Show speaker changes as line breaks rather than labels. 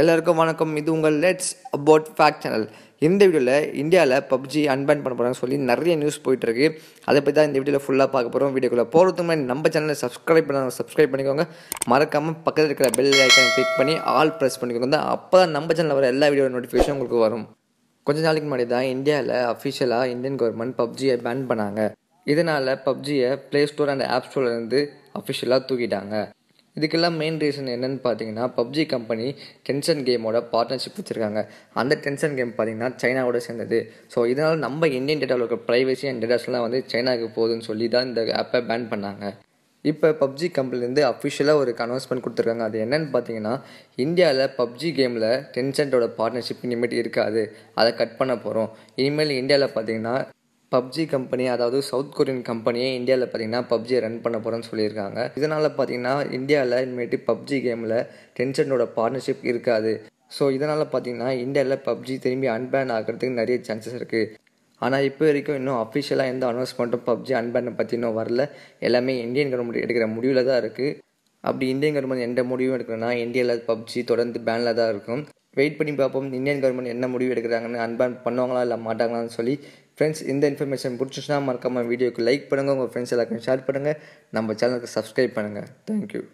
எல்லாருக்கும் வணக்கம் இது உங்கள் லெட்ஸ் அபவுட் ஃபேக்ட் சேனல் இந்த வீடியோவில் இந்தியாவில் பப்ஜி அன்பேன் பண்ண போகிறாங்க சொல்லி நிறைய நியூஸ் போயிட்டுருக்கு அதை பற்றி தான் இந்த வீடியோவில் ஃபுல்லாக பார்க்க போகிறோம் வீடியோக்குள்ளே போகிறதுக்கு முன்னாடி நம்ம சேனலை சப்ஸ்கிரைப் பண்ணாங்க சப்ஸ்கிரைப் பண்ணிக்கோங்க மறக்காமல் பக்கத்தில் இருக்கிற பெல் ஐக்கான் கிளிக் பண்ணி ஆல் ப்ரெஸ் பண்ணிக்கோங்க அப்போ தான் நம்ம சேனலில் வர எல்லா வீடியோ நோட்டிஃபிகேஷன் உங்களுக்கு வரும் கொஞ்ச நாளைக்கு முன்னாடி தான் இந்தியாவில் அஃபிஷியலாக இந்தியன் கவர்மெண்ட் பப்ஜியை பேன் பண்ணாங்க இதனால் பப்ஜியை ப்ளே ஸ்டோர் அண்ட் ஆப் ஸ்டோர்லேருந்து அஃபிஷியலாக தூக்கிட்டாங்க இதுக்கெல்லாம் மெயின் ரீசன் என்னென்னு பார்த்தீங்கன்னா பப்ஜி கம்பெனி டென்ஷன் கேமோட பார்ட்னர்ஷிப் வச்சுருக்காங்க அந்த டென்ஷன் கேம் பார்த்தீங்கன்னா சைனாவோட சேர்ந்தது ஸோ இதனால் நம்ம இந்தியன் டேட்டாவில் இருக்க ப்ரைவசி அண்ட் டேட்டாஸ்லாம் வந்து சைனாவுக்கு போகுதுன்னு சொல்லி தான் இந்த ஆப்பை பேன் பண்ணாங்க இப்போ பப்ஜி கம்பெனிலேருந்து அஃபிஷியலாக ஒரு அனௌன்ஸ்மெண்ட் கொடுத்துருக்காங்க அது என்னென்னு பார்த்தீங்கன்னா இந்தியாவில் பப்ஜி கேமில் டென்சென்ட்டோட பார்ட்னர்ஷிப் இனிமேட் இருக்காது அதை கட் பண்ண போகிறோம் இனிமேல் இந்தியாவில் பார்த்தீங்கன்னா பப்ஜி கம்பெனி அதாவது சவுத் கொரியன் கம்பெனியே இந்தியாவில் பார்த்தீங்கன்னா பப்ஜியை ரன் பண்ண போகிறேன்னு சொல்லியிருக்காங்க இதனால் பார்த்தீங்கன்னா இந்தியாவில் இனிமேட்டு பப்ஜி கேமில் டென்ஷனோட பார்ட்னர்ஷிப் இருக்காது ஸோ இதனால் பார்த்தீங்கன்னா இந்தியாவில் பப்ஜி திரும்பி அன்பேன் ஆகிறதுக்கு நிறைய சான்சஸ் இருக்குது ஆனால் இப்போ வரைக்கும் இன்னும் அஃபிஷியலாக எந்த அனௌன்ஸ்மெண்ட்டும் பப்ஜி அன்பேனை பற்றி இன்னும் வரல எல்லாமே இந்தியன் கவர்மெண்ட் எடுக்கிற முடிவில் தான் இருக்குது அப்படி இந்தியன் கவர்மெண்ட் எந்த முடிவும் எடுக்கணும்னா இந்தியாவில் பப்ஜி தொடர்ந்து பேனில் தான் இருக்கும் வெயிட் பண்ணி பார்ப்போம் இந்தியன் கவர்மெண்ட் என்ன முடிவு எடுக்கிறாங்கன்னு அன்பேன் பண்ணுவாங்களா இல்லை மாட்டாங்களான்னு சொல்லி ஃப்ரெண்ட்ஸ் இந்த இன்ஃபர்மேஷன் பிடிச்சிச்சுன்னா மறக்காமல் வீடியோக்கு லைக் பண்ணுங்கள் உங்கள் ஃப்ரெண்ட்ஸ் எல்லாருக்கும் ஷேர் பண்ணுங்கள் நம்ம சேனலுக்கு சப்ஸ்கிரைப் பண்ணுங்கள் தேங்க்யூ